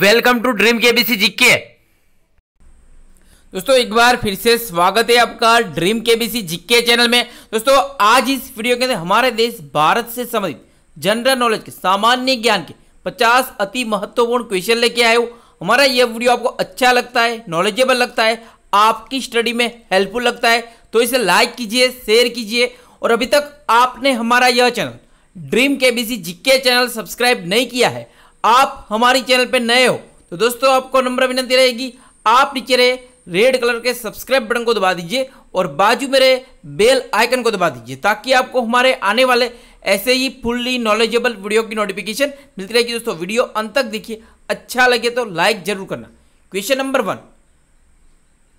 welcome to dream KBC GK दोस्तों एक बार फिर से स्वागत है आपका ड्रीम केबीसी जीके चैनल में दोस्तों आज इस वीडियो के अंदर हमारे देश भारत से संबंधित जनरल नॉलेज के सामान्य ज्ञान के 50 अति महत्वपूर्ण क्वेश्चन लेके आए हो हमारा यह वीडियो आपको अच्छा लगता है नॉलेजेबल लगता है आपकी स्टडी में हेल्पफुल लगता है तो इसे लाइक कीजिए शेयर कीजिए और अभी तक आपने हमारा यह channel dream KBC GK channel subscribe नहीं किया है आप हमारे चैनल पर नए हो तो दोस्तों आपको नम्र विनती रहेगी आप नीचे रहे रेड कलर के सब्सक्राइब बटन को दबा दीजिए और बाजू में रहे बेल आइकन को दबा दीजिए ताकि आपको हमारे आने वाले ऐसे ही फुल्ली नॉलेजेबल वीडियो की नोटिफिकेशन मिलती रहेगी दोस्तों वीडियो अंत तक देखिए अच्छा लगे तो लाइक जरूर करना क्वेश्चन नंबर वन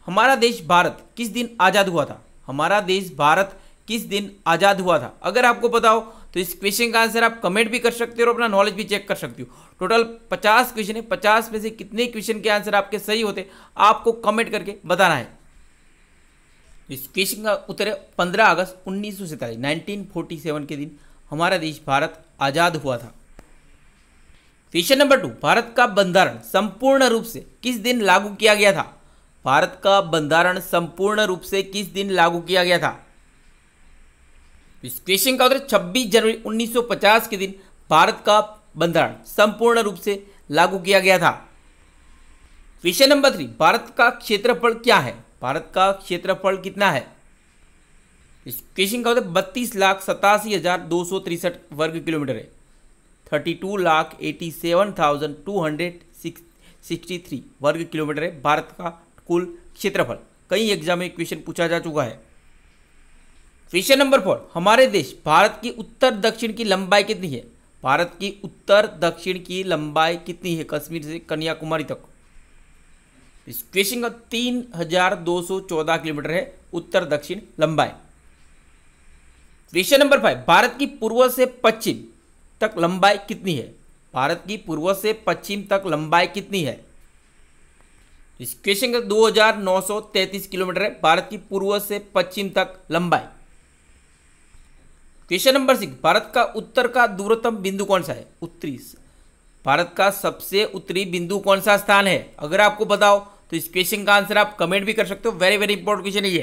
हमारा देश भारत किस दिन आज़ाद हुआ था हमारा देश भारत किस दिन आज़ाद हुआ था अगर आपको बताओ तो इस क्वेश्चन का आंसर आप कमेंट भी कर सकते हो और अपना नॉलेज भी चेक कर सकते हो टोटल पचास क्वेश्चन है पचास में से कितने क्वेश्चन के आंसर आपके सही होते आपको कमेंट करके बताना है इस क्वेश्चन का उत्तर है पंद्रह अगस्त उन्नीस सौ सैंतालीस नाइनटीन फोर्टी सेवन के दिन हमारा देश भारत आज़ाद हुआ था क्वेश्चन नंबर टू भारत का बंधारण संपूर्ण रूप से किस दिन लागू किया गया था भारत का बंधारण संपूर्ण रूप से किस दिन लागू किया गया था विश्लेषण क्वेश्चन का उत्तर 26 जनवरी 1950 के दिन भारत का बंधारण संपूर्ण रूप से लागू किया गया था क्वेश्चन नंबर थ्री भारत का क्षेत्रफल क्या है भारत का क्षेत्रफल कितना है इस क्वेश्चन का उत्तर बत्तीस लाख सतासी हजार दो सौ तिरसठ वर्ग किलोमीटर है thirty two lakh eighty seven thousand two hundred sixty three वर्ग किलोमीटर है भारत का कुल क्षेत्रफल कई एग्जाम में क्वेश्चन पूछा जा चुका है क्वेश्चन नंबर फोर हमारे देश भारत की उत्तर दक्षिण की लंबाई कितनी है भारत की उत्तर दक्षिण की लंबाई कितनी है कश्मीर से कन्याकुमारी तक इस क्वेश्चन का तीन हजार दो सौ चौदह किलोमीटर है उत्तर दक्षिण लंबाई क्वेश्चन नंबर फाइव भारत की पूर्व से पश्चिम तक लंबाई कितनी है भारत की पूर्व से पश्चिम तक लंबाई कितनी है इस क्वेश्चन का 2933 किलोमीटर है भारत की पूर्व से पश्चिम तक लंबाई क्वेश्चन नंबर सिक्स भारत का उत्तर का दूरतम बिंदु कौन सा है उत्तरी भारत का सबसे उत्तरी बिंदु कौन सा स्थान है अगर आपको बताओ तो इस क्वेश्चन का आंसर आप कमेंट भी कर सकते हो वेरी वेरी इंपॉर्टेंट क्वेश्चन है ये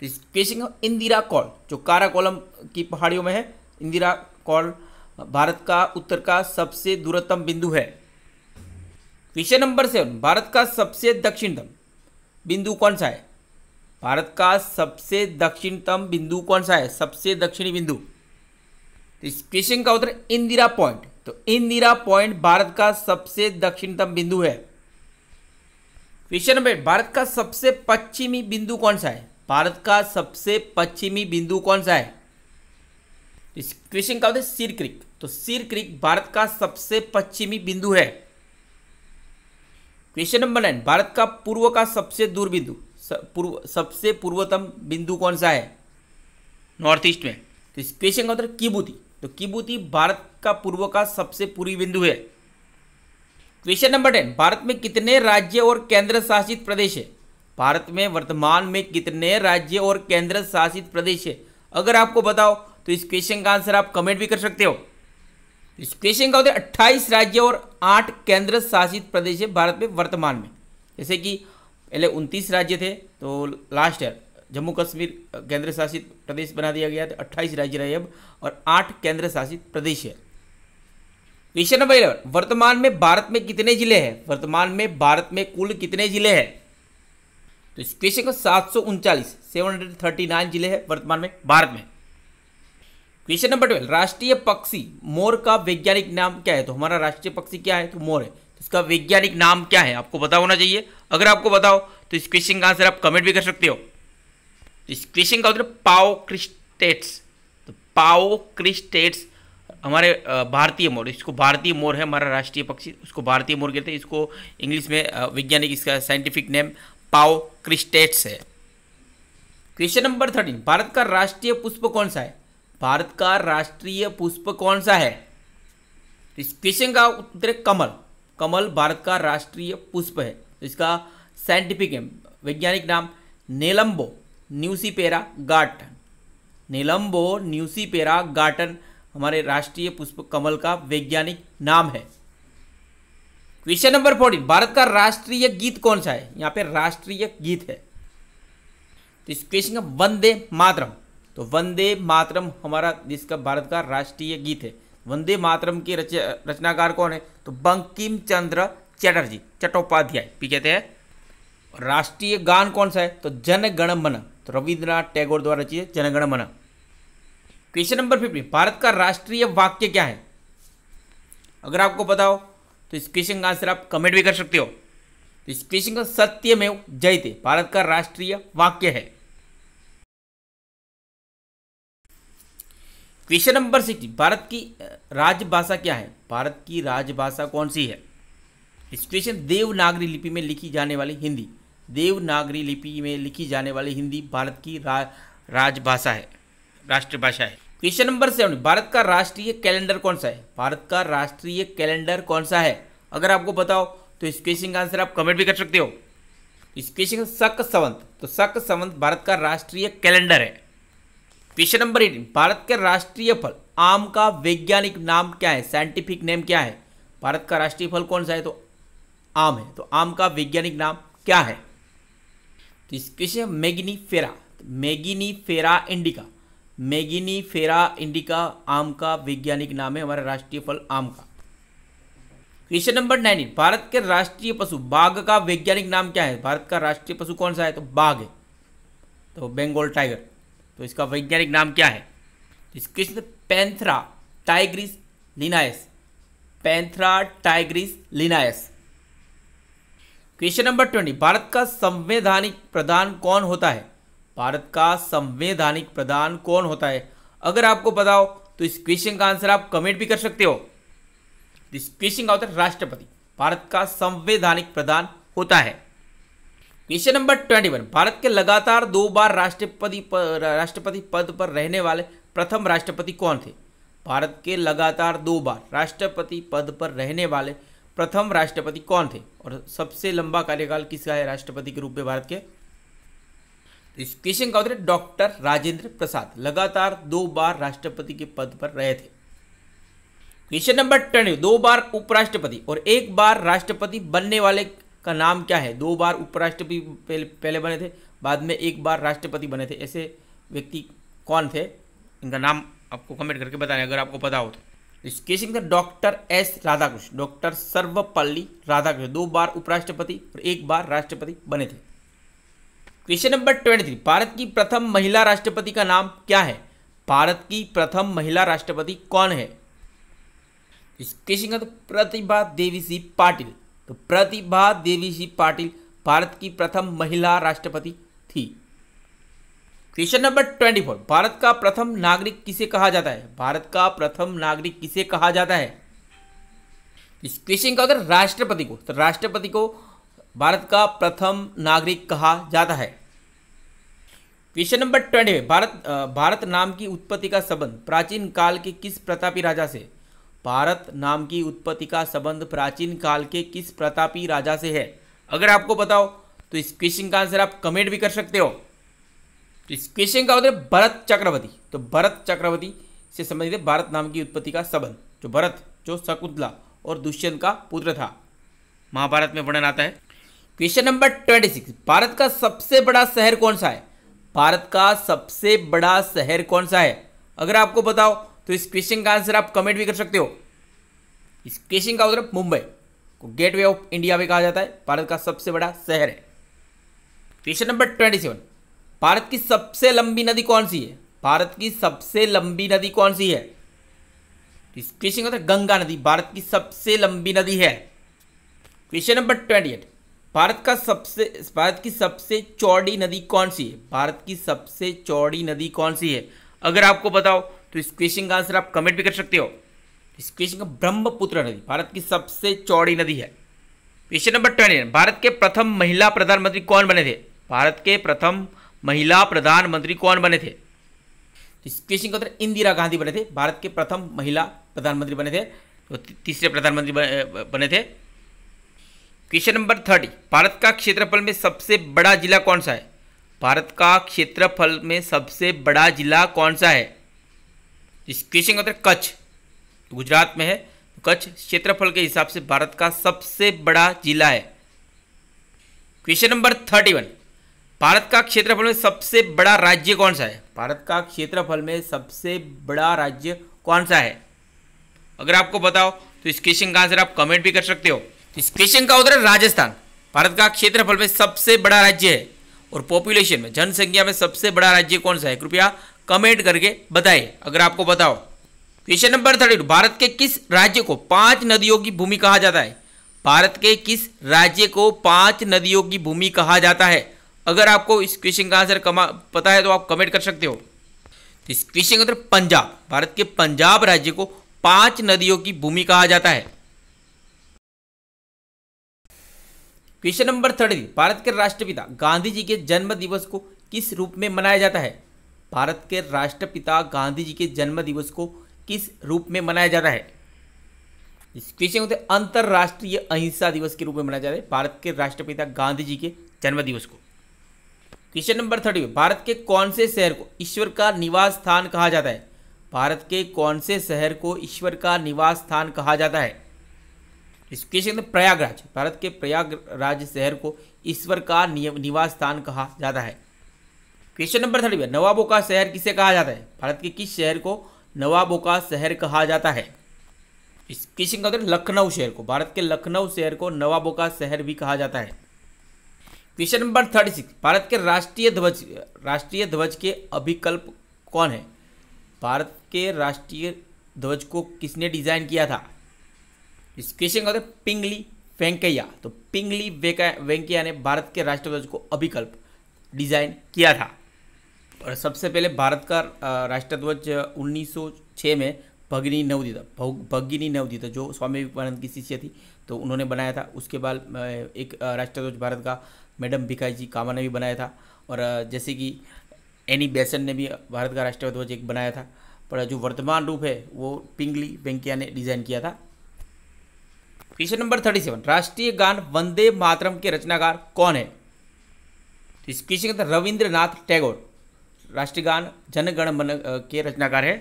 तो इस क्वेश्चन इंदिरा कॉल जो काराकोलम की पहाड़ियों में है इंदिरा कॉल भारत का उत्तर का सबसे दूरतम बिंदु है क्वेश्चन नंबर सेवन भारत का सबसे दक्षिणतम बिंदु कौन सा है भारत का सबसे दक्षिणतम बिंदु कौन सा है सबसे दक्षिणी बिंदु तो इस क्वेश्चन का उत्तर इंदिरा पॉइंट तो इंदिरा पॉइंट भारत का सबसे दक्षिणतम बिंदु है क्वेश्चन नंबर भारत का सबसे पश्चिमी बिंदु कौन सा है भारत का सबसे पश्चिमी बिंदु कौन सा है तो इस क्वेश्चन का उत्तर सिर क्रिक तो सिर क्रिक भारत का सबसे पश्चिमी बिंदु है क्वेश्चन नंबर नाइन भारत का पूर्व का सबसे दूर बिंदु पूर्व सबसे पूर्वतम बिंदु कौन सा है नॉर्थ ईस्ट में तो इस क्वेश्चन का उत्तर किबूति तो किबूति भारत का पूर्व का सबसे पूर्वी बिंदु है क्वेश्चन नंबर टेन भारत में कितने राज्य और केंद्र शासित प्रदेश है भारत में वर्तमान में कितने राज्य और केंद्र शासित प्रदेश है अगर आपको बताओ तो इस क्वेश्चन का आंसर आप कमेंट भी कर सकते हो इस क्वेश्चन का उत्तर है अट्ठाईस राज्य और आठ केंद्र शासित प्रदेश है भारत में वर्तमान में जैसे कि पहले ઉનતીસ राज्य थे तो लास्ट યર जम्मू कश्मीर केंद्र शासित प्रदेश बना दिया गया था अट्ठाईस राज्य रहे अब और आठ केंद्र शासित प्रदेश है क्वेश्चन नंबर इलेवन वर्तमान में भारत में कितने जिले हैं वर्तमान में भारत में कुल कितने जिले हैं तो इस क्वेश्चन को सात सौ उनचालीस सेवन हंड्रेड थर्टी नाइन जिले हैं वर्तमान में भारत में क्वेश्चन नंबर ट्वेल्व राष्ट्रीय पक्षी मोर का वैज्ञानिक नाम क्या है तो हमारा राष्ट्रीय पक्षी क्या है तो मोर है इसका वैज्ञानिक नाम क्या है आपको पता होना चाहिए अगर आपको बताओ तो इस क्वेश्चन का आंसर आप कमेंट भी कर सकते हो तो इस क्वेश्चन का उत्तर पाओ क्रिस्टेट्स तो पाओ क्रिस्टेट्स हमारे भारतीय मोर इसको भारतीय मोर है हमारा राष्ट्रीय पक्षी उसको भारतीय मोर कहते हैं इसको इंग्लिश में वैज्ञानिक इसका साइंटिफिक नेम पाओ क्रिस्टेट्स है क्वेश्चन नंबर थर्टीन भारत का राष्ट्रीय पुष्प कौन सा है भारत का राष्ट्रीय पुष्प कौन सा है तो इस क्वेश्चन का उत्तर कमल कमल भारत का राष्ट्रीय पुष्प है इसका साइंटिफिक है वैज्ञानिक नाम नेलम्बो न्यूसीपेरा गार्टन नीलम्बो न्यूसीपेरा गार्टन हमारे राष्ट्रीय पुष्प कमल का वैज्ञानिक नाम है क्वेश्चन नंबर फोर्टीन भारत का राष्ट्रीय गीत कौन सा है यहाँ पे राष्ट्रीय गीत है तो इस क्वेश्चन का वंदे मातरम तो वंदे मातरम हमारा देश का भारत का राष्ट्रीय गीत है वंदे मातरम के रच, रचनाकार कौन है तो बंकिम चंद्र चटर्जी चट्टोपाध्याय भी कहते हैं राष्ट्रीय गान कौन सा है तो जनगण मन तो रविंद्रनाथ टैगोर द्वारा रचित जनगण मन क्वेश्चन नंबर फिफ्टीन भारत का राष्ट्रीय वाक्य क्या है अगर आपको पता हो तो इस क्वेश्चन का आंसर आप कमेंट भी कर सकते हो तो इस क्वेश्चन का सत्य में जयते भारत का राष्ट्रीय वाक्य है क्वेश्चन नंबर सिक्स भारत की राजभाषा क्या है भारत की राजभाषा कौन सी है इस क्वेश्चन देवनागरी लिपि में लिखी जाने वाली हिंदी देवनागरी लिपि में लिखी जाने वाली हिंदी भारत की रा, राजभाषा है राष्ट्रभाषा है क्वेश्चन नंबर सेवन भारत का राष्ट्रीय कैलेंडर कौन सा है भारत का राष्ट्रीय कैलेंडर कौन सा है अगर आपको बताओ तो इस क्वेश्चन का आंसर आप कमेंट भी कर सकते हो इस क्वेश्चन सक संवंत तो सक संवंत भारत का राष्ट्रीय कैलेंडर है क्वेश्चन नंबर एटीन भारत के राष्ट्रीय फल आम का वैज्ञानिक नाम क्या है साइंटिफिक नेम क्या है भारत का राष्ट्रीय फल कौन सा है तो आम है तो आम का वैज्ञानिक नाम क्या है तो इस क्वेश्चन मैगिनी फेरा तो मैगिनी फेरा इंडिका मैगिनी फेरा इंडिका आम का वैज्ञानिक नाम है हमारा राष्ट्रीय फल आम का क्वेश्चन नंबर नाइनटीन भारत के राष्ट्रीय पशु बाघ का वैज्ञानिक नाम क्या है भारत का राष्ट्रीय पशु कौन सा है तो बाघ है तो बेंगोल टाइगर तो इसका वैज्ञानिक नाम क्या है इस तो इसके Panthera tigris Linnaeus Panthera tigris Linnaeus question number twenty Bharat का संवैधानिक प्रधान कौन होता है भारत का संवैधानिक प्रधान कौन होता है अगर आपको बताओ तो इस क्वेश्चन का आंसर आप कमेंट भी कर सकते हो इस क्वेश्चन का होता है राष्ट्रपति भारत का संवैधानिक प्रधान होता है question number twenty one Bharat के लगातार दो बार राष्ट्रपति राष्ट्रपति पद पर रहने वाले प्रथम राष्ट्रपति कौन थे भारत के लगातार दो बार राष्ट्रपति पद पर रहने वाले प्रथम राष्ट्रपति कौन थे और सबसे लंबा कार्यकाल किसका है राष्ट्रपति के रूप में भारत के तो इस क्वेश्चन का उत्तर डॉक्टर राजेंद्र प्रसाद लगातार दो बार राष्ट्रपति के पद पर रहे थे क्वेश्चन नंबर ट्वेंटी दो बार उपराष्ट्रपति और एक बार राष्ट्रपति बनने वाले का नाम क्या है दो बार उपराष्ट्रपति पहले, बने थे बाद में एक बार राष्ट्रपति बने थे ऐसे व्यक्ति कौन थे इनका नाम आपको कमेंट करके बताएं अगर आपको पता हो तो इस केसिंग था doctor S Radhakrishnan doctor Sarvepalli Radhakrishnan दो बार उपराष्ट्रपति और एक बार राष्ट्रपति बने थे question number twenty three Bharat की प्रथम महिला राष्ट्रपति का नाम क्या है भारत की प्रथम महिला राष्ट्रपति कौन है इस क्वेश्चन का तो प्रतिभा देवी सिंह पाटिल तो प्रतिभा देवी सिंह पाटिल भारत की प्रथम महिला राष्ट्रपति थी question number twenty four Bharat का प्रथम नागरिक किसे कहा जाता है भारत का प्रथम नागरिक किसे कहा जाता है इस क्वेश्चन का उत्तर राष्ट्रपति को तो राष्ट्रपति को भारत का प्रथम नागरिक कहा जाता है question number twenty Bharat Bharat नाम की उत्पत्ति का संबंध प्राचीन काल के किस प्रतापी राजा से भारत नाम की उत्पत्ति का संबंध प्राचीन काल के किस प्रतापी राजा से है अगर आपको बताओ तो इस क्वेश्चन का आंसर आप कमेंट भी कर सकते हो तो इस क्वेश्चन का होता है भरत चक्रवर्ती तो भरत चक्रवर्ती से संबंधित है भारत नाम की उत्पत्ति का संबंध जो भरत जो शकुंतला और दुष्यंत का पुत्र था महाभारत में वर्णन आता है question number twenty six Bharat का सबसे बड़ा शहर कौन सा है भारत का सबसे बड़ा शहर कौन सा है अगर आपको बताओ तो इस क्वेश्चन का आंसर आप कमेंट भी कर सकते हो इस केशिंग का उद्रप मुंबई को गेटवे ऑफ इंडिया भी कहा जाता है भारत का सबसे बड़ा शहर है question number twenty seven Bharat की सबसे लंबी नदी कौन सी है भारत की सबसे लंबी नदी कौन सी है इस क्वेश्चन का गंगा नदी भारत की सबसे लंबी नदी है question number twenty eight Bharat का सबसे भारत की सबसे चौड़ी नदी कौन सी है भारत की सबसे चौड़ी नदी कौन सी है अगर आपको बताओ तो इस क्वेश्चन का आंसर आप कमेंट भी कर सकते हो ऋषिकेश ब्रह्मपुत्र नदी भारत की सबसे चौड़ी नदी है क्वेश्चन नंबर ट्वेंटी भारत के प्रथम महिला प्रधानमंत्री कौन बने थे भारत के प्रथम महिला प्रधानमंत्री कौन बने थे तो इस क्वेश्चन का उत्तर इंदिरा गांधी बने थे भारत के प्रथम महिला प्रधानमंत्री बने थे तो तीसरे प्रधानमंत्री बने थे क्वेश्चन नंबर थर्टी भारत का क्षेत्रफल में सबसे बड़ा जिला कौन सा है भारत का क्षेत्रफल में सबसे बड़ा जिला कौन सा है इस क्वेश्चन का उत्तर कच्छ गुजरात में है कच्छ क्षेत्रफल के हिसाब से भारत का सबसे बड़ा जिला है question number thirty one Bharat का क्षेत्रफल में सबसे बड़ा राज्य कौन सा है भारत का क्षेत्रफल में सबसे बड़ा राज्य कौन सा है अगर आपको बताओ तो इस क्वेश्चन का आंसर आप कमेंट भी कर सकते हो तो इस क्वेश्चन का उत्तर है राजस्थान भारत का क्षेत्रफल में सबसे बड़ा राज्य है और पॉपुलेशन में जनसंख्या में सबसे बड़ा राज्य कौन सा है कृपया कमेंट करके बताए अगर आपको बताओ क्वेश्चन नंबर थर्टी भारत के किस राज्य को पांच नदियों की भूमि कहा जाता है भारत के किस राज्य को पांच नदियों की भूमि कहा जाता है अगर आपको इस क्वेश्चन का आंसर कमा पता है तो आप कमेंट कर सकते हो तो इस क्वेश्चन का पंजाब भारत के पंजाब राज्य को पांच नदियों की भूमि कहा जाता है क्वेश्चन नंबर थर्टी भारत के राष्ट्रपिता गांधी जी के जन्म दिवस को किस रूप में मनाया जाता है भारत के राष्ट्रपिता गांधी जी के जन्म दिवस को किस रूप में मनाया जा रहा है क्वेश्चन होते तो अंतर्राष्ट्रीय अहिंसा दिवस के रूप में मनाया जा रहा है भारत के राष्ट्रपिता गांधी जी के जन्म दिवस को क्वेश्चन नंबर थर्टी भारत के कौन से शहर को ईश्वर का निवास स्थान कहा जाता है भारत के कौन से शहर को ईश्वर का निवास स्थान कहा जाता है इस क्वेश्चन प्रयागराज भारत के प्रयागराज शहर को ईश्वर का निवास स्थान कहा जाता है क्वेश्चन नंबर थर्टी नवाबों का शहर किसे कहा जाता है भारत के किस शहर को नवाबों का शहर कहा जाता है इस किसी का लखनऊ शहर को भारत के लखनऊ शहर को नवाबों का शहर भी कहा जाता है question number thirty six Bharat के राष्ट्रीय ध्वज राष्ट्रीय ध्वज के अभिकल्प कौन है भारत के राष्ट्रीय ध्वज को किसने डिजाइन किया था इस क्वेश्चन का उत्तर पिंगली वेंकैया तो पिंगली वेंकैया ने भारत के राष्ट्रीय ध्वज को अभिकल्प डिजाइन किया था और सबसे पहले भारत का राष्ट्रध्वज 1906 में भगिनी नवदीता भगिनी नवदीता जो स्वामी विवेकानंद की शिष्य थी तो उन्होंने बनाया था उसके बाद एक राष्ट्रध्वज भारत का मैडम भिकाई जी कामा ने भी बनाया था और जैसे कि एनी बेसन ने भी भारत का राष्ट्रध्वज एक बनाया था पर जो वर्तमान रूप है वो पिंगली वेंकैया ने डिज़ाइन किया था क्वेश्चन नंबर थर्टी सेवन राष्ट्रीय गान वंदे मातरम के रचनाकार कौन है तो इस क्वेश्चन का रविंद्रनाथ टैगोर राष्ट्रगान जनगण मन के रचनाकार है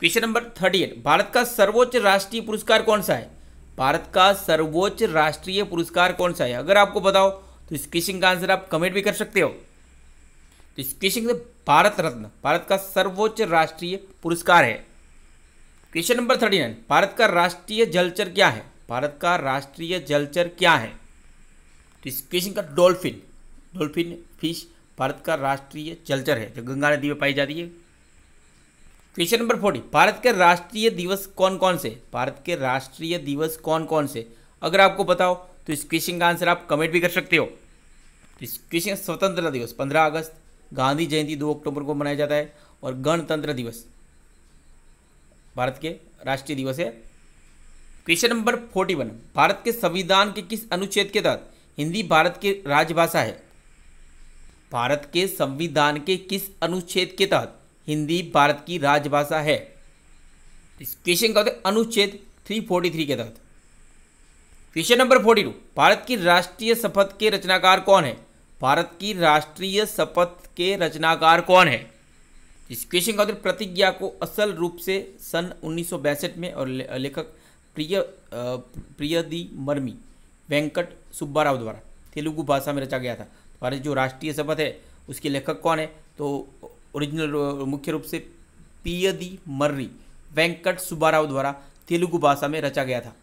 question number thirty eight Bharat का सर्वोच्च राष्ट्रीय पुरस्कार कौन सा है भारत का सर्वोच्च राष्ट्रीय पुरस्कार कौन सा है अगर आपको बताओ तो इस क्वेश्चन का आंसर आप कमेंट भी कर सकते हो तो इस क्वेश्चन से भारत रत्न भारत का सर्वोच्च राष्ट्रीय पुरस्कार है question number thirty nine Bharat का राष्ट्रीय जलचर क्या है भारत का राष्ट्रीय जलचर क्या है तो इस क्वेश्चन का डॉल्फिन डॉल्फिन फिश भारत का राष्ट्रीय जलचर है जो गंगा नदी में पाई जाती है क्वेश्चन नंबर फोर्टी भारत के राष्ट्रीय दिवस कौन कौन से भारत के राष्ट्रीय दिवस कौन कौन से अगर आपको बताओ तो इस क्वेश्चन का आंसर आप कमेंट भी कर सकते हो तो इस क्वेश्चन स्वतंत्रता दिवस पंद्रह अगस्त गांधी जयंती दो अक्टूबर को मनाया जाता है और गणतंत्र दिवस भारत के राष्ट्रीय दिवस है question number forty one Bharat के संविधान के किस अनुच्छेद के तहत हिंदी भारत की राजभाषा है भारत के संविधान के किस अनुच्छेद के तहत हिंदी भारत की राजभाषा है इस क्वेश्चन का होता अनुच्छेद 343 के तहत क्वेश्चन नंबर 42 भारत की राष्ट्रीय शपथ के रचनाकार कौन है भारत की राष्ट्रीय शपथ के रचनाकार कौन है इस क्वेश्चन का उत्तर प्रतिज्ञा को असल रूप से सन उन्नीस में और लेखक प्रिय प्रियदी मर्मी वेंकट सुब्बाराव द्वारा तेलुगु भाषा में रचा गया था हमारे जो राष्ट्रीय शपथ है उसके लेखक कौन है तो ओरिजिनल मुख्य रूप से पियदी मर्री वेंकट सुब्बाराव द्वारा तेलुगु भाषा में रचा गया था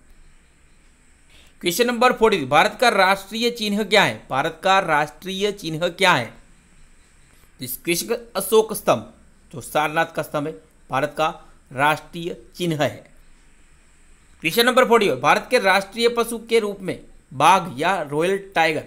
क्वेश्चन नंबर फोर्टी भारत का राष्ट्रीय चिन्ह क्या है भारत का राष्ट्रीय चिन्ह क्या है इस कृष्ण अशोक स्तंभ जो सारनाथ का स्तंभ है भारत का राष्ट्रीय चिन्ह है क्वेश्चन नंबर फोर्टी भारत के राष्ट्रीय पशु के रूप में बाघ या रॉयल टाइगर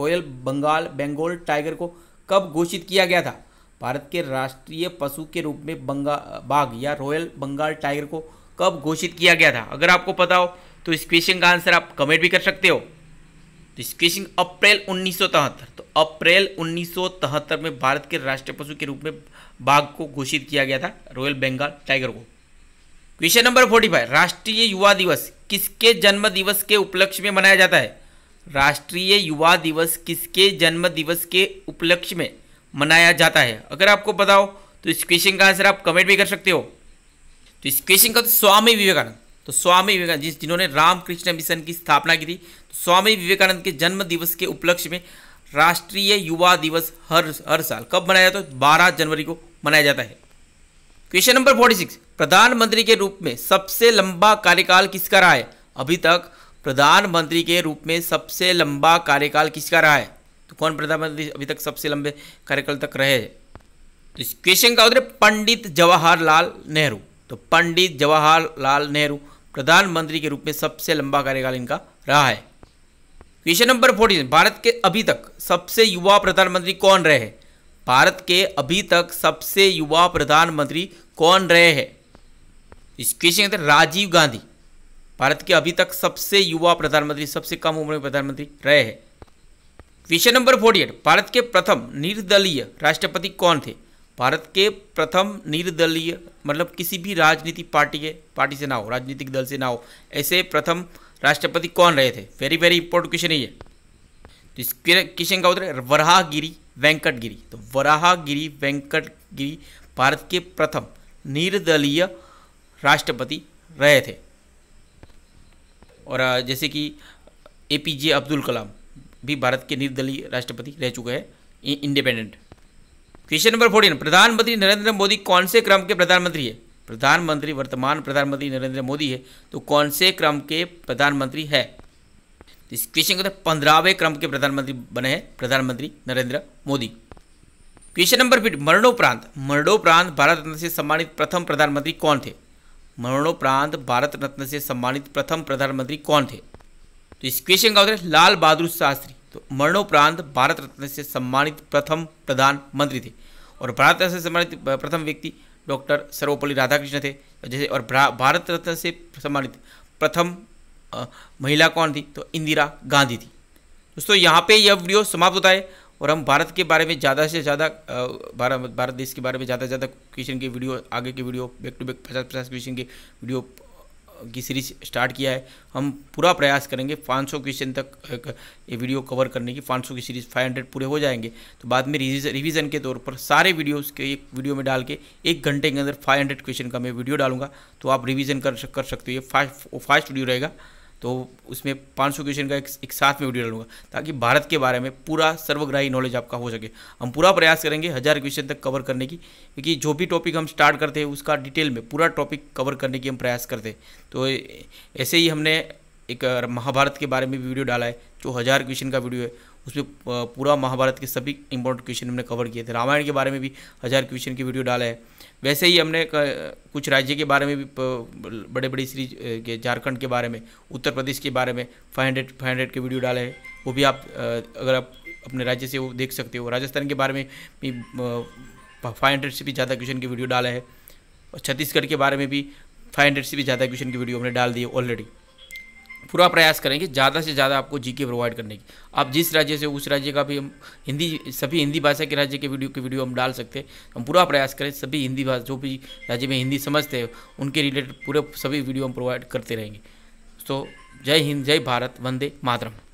कोयल बंगाल बेंगोल टाइगर को कब घोषित किया गया था भारत के राष्ट्रीय पशु के रूप में बंगा बाघ या रॉयल बंगाल टाइगर को कब घोषित किया गया था अगर आपको पता हो तो इस क्वेश्चन का आंसर आप कमेंट भी कर सकते हो तो इस क्वेश्चन अप्रैल उन्नीस तो अप्रैल उन्नीस में भारत के राष्ट्रीय पशु के रूप में बाघ को घोषित किया गया था रॉयल बंगाल टाइगर को क्वेश्चन नंबर फोर्टी फाइव राष्ट्रीय युवा दिवस किसके जन्म दिवस के उपलक्ष्य में मनाया जाता है राष्ट्रीय युवा दिवस किसके जन्म दिवस के उपलक्ष्य में मनाया जाता है अगर आपको बताओ तो इस क्वेश्चन का आंसर आप कमेंट भी कर सकते हो तो इस क्वेश्चन का तो स्वामी विवेकानंद तो स्वामी विवेकानंद जिस जिन्होंने रामकृष्ण मिशन की स्थापना की थी तो स्वामी विवेकानंद के जन्म दिवस के उपलक्ष्य में राष्ट्रीय युवा दिवस हर हर साल कब मनाया जाता है तो बारह जनवरी को मनाया जाता है क्वेश्चन नंबर फोर्टी सिक्स प्रधानमंत्री के रूप में सबसे लंबा कार्यकाल किसका रहा है अभी तक प्रधानमंत्री के रूप में सबसे लंबा कार्यकाल किसका रहा है तो कौन प्रधानमंत्री अभी तक सबसे लंबे कार्यकाल तक रहे तो इस क्वेश्चन का उत्तर पंडित जवाहरलाल नेहरू तो पंडित जवाहरलाल नेहरू प्रधानमंत्री के रूप में सबसे लंबा कार्यकाल इनका रहा है क्वेश्चन नंबर फोर्टीन भारत के अभी तक सबसे युवा प्रधानमंत्री कौन रहे हैं भारत के अभी तक सबसे युवा प्रधानमंत्री कौन रहे हैं इस क्वेश्चन राजीव गांधी भारत के अभी तक सबसे युवा प्रधानमंत्री सबसे कम उम्र में प्रधानमंत्री रहे हैं विषय नंबर फोर्टी एट भारत के प्रथम निर्दलीय राष्ट्रपति कौन थे भारत के प्रथम निर्दलीय मतलब किसी भी राजनीतिक पार्टी के पार्टी से ना हो राजनीतिक दल से ना हो ऐसे प्रथम राष्ट्रपति कौन रहे थे वेरी वेरी इंपॉर्टेंट क्वेश्चन है तो इस क्वेश्चन का उत्तर है वराहगिरी वेंकट गिरी तो वराहगिरी वेंकट गिरी भारत के प्रथम निर्दलीय राष्ट्रपति रहे थे और जैसे कि ए पी जे अब्दुल कलाम भी भारत के निर्दलीय राष्ट्रपति रह चुके हैं इंडिपेंडेंट क्वेश्चन नंबर फोर्टीन प्रधानमंत्री नरेंद्र मोदी कौन से क्रम के प्रधानमंत्री है प्रधानमंत्री वर्तमान प्रधानमंत्री नरेंद्र मोदी है तो कौन से क्रम के प्रधानमंत्री है इस क्वेश्चन का पंद्रहवें क्रम के प्रधानमंत्री बने हैं प्रधानमंत्री नरेंद्र मोदी क्वेश्चन नंबर फिट मरणोपरांत मरणोपरांत भारत रत्न से सम्मानित प्रथम प्रधानमंत्री कौन थे मरणोपरांत भारत रत्न से सम्मानित प्रथम प्रधानमंत्री कौन थे तो इस क्वेश्चन का उत्तर है लाल बहादुर शास्त्री तो मरणोपरांत भारत रत्न से सम्मानित प्रथम प्रधानमंत्री थे और भारत रत्न तो से सम्मानित प्रथम व्यक्ति डॉक्टर सर्वपल्ली राधाकृष्ण थे जैसे और भारत रत्न से सम्मानित प्रथम महिला कौन थी तो इंदिरा गांधी थी दोस्तों यहाँ पे यह वीडियो समाप्त होता है और हम भारत के बारे में ज़्यादा से ज़्यादा भारत भारत देश के बारे में ज़्यादा से ज़्यादा क्वेश्चन की वीडियो आगे की वीडियो बैक टू बैक पचास पचास क्वेश्चन की वीडियो की सीरीज स्टार्ट किया है हम पूरा प्रयास करेंगे 500 क्वेश्चन तक ये वीडियो कवर करने की 500 की सीरीज 500 पूरे हो जाएंगे तो बाद में रिवीजन के तौर पर सारे वीडियोस के एक वीडियो में डाल के एक घंटे के अंदर 500 क्वेश्चन का मैं वीडियो डालूंगा तो आप रिवीजन कर कर सकते हो ये फास्ट फास्ट वीडियो रहेगा तो उसमें पाँच सौ क्वेश्चन का एक, एक साथ में वीडियो डालूंगा ताकि भारत के बारे में पूरा सर्वग्राही नॉलेज आपका हो सके हम पूरा प्रयास करेंगे हज़ार क्वेश्चन तक कवर करने की क्योंकि जो भी टॉपिक हम स्टार्ट करते हैं उसका डिटेल में पूरा टॉपिक कवर करने की हम प्रयास करते हैं तो ऐसे ही हमने एक महाभारत के बारे में भी वीडियो डाला है जो हज़ार क्वेश्चन का वीडियो है उसमें पूरा महाभारत के सभी इंपॉर्टेंट क्वेश्चन हमने कवर किए थे रामायण के बारे में भी हज़ार क्वेश्चन की वीडियो डाला है वैसे ही हमने कुछ राज्य के बारे में भी बड़े बड़ी सीरीज के झारखंड के बारे में उत्तर प्रदेश के बारे में फाइव हंड्रेड फाइव हंड्रेड के वीडियो डाले हैं वो भी आप अगर आप अपने राज्य से वो देख सकते हो राजस्थान के बारे में भी फाइव हंड्रेड से भी ज़्यादा क्वेश्चन की वीडियो डाला है और छत्तीसगढ़ के बारे में भी फाइव हंड्रेड से भी ज़्यादा क्वेश्चन की वीडियो हमने डाल दी है ऑलरेडी पूरा प्रयास करेंगे ज़्यादा से ज़्यादा आपको जीके प्रोवाइड करने की आप जिस राज्य से उस राज्य का भी हम हिंदी सभी हिंदी भाषा के राज्य के वीडियो के वीडियो हम डाल सकते हैं हम पूरा प्रयास करें सभी हिंदी भाषा जो भी राज्य में हिंदी समझते हैं उनके रिलेटेड पूरे सभी वीडियो हम प्रोवाइड करते रहेंगे तो जय हिंद जय भारत वंदे मातरम